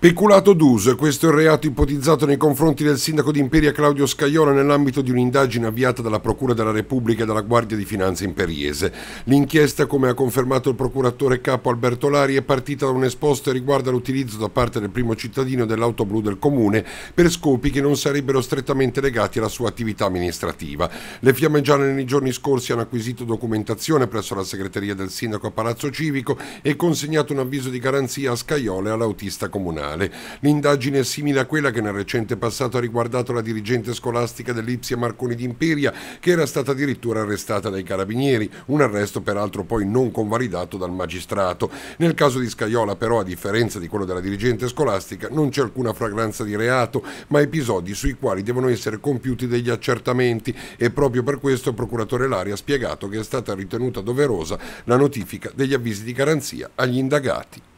Peculato d'uso, questo è il reato ipotizzato nei confronti del sindaco di Imperia Claudio Scaiola nell'ambito di un'indagine avviata dalla Procura della Repubblica e dalla Guardia di Finanza imperiese. L'inchiesta, come ha confermato il procuratore capo Alberto Lari, è partita da un esposto e riguarda l'utilizzo da parte del primo cittadino dell'auto blu del comune per scopi che non sarebbero strettamente legati alla sua attività amministrativa. Le fiamme gialle nei giorni scorsi hanno acquisito documentazione presso la segreteria del sindaco a Palazzo Civico e consegnato un avviso di garanzia a Scaiola e all'autista comunale. Comunale. L'indagine è simile a quella che nel recente passato ha riguardato la dirigente scolastica dell'Ipsia Marconi d'Imperia, che era stata addirittura arrestata dai carabinieri, un arresto peraltro poi non convalidato dal magistrato. Nel caso di Scaiola, però, a differenza di quello della dirigente scolastica, non c'è alcuna fragranza di reato, ma episodi sui quali devono essere compiuti degli accertamenti e proprio per questo il procuratore Lari ha spiegato che è stata ritenuta doverosa la notifica degli avvisi di garanzia agli indagati.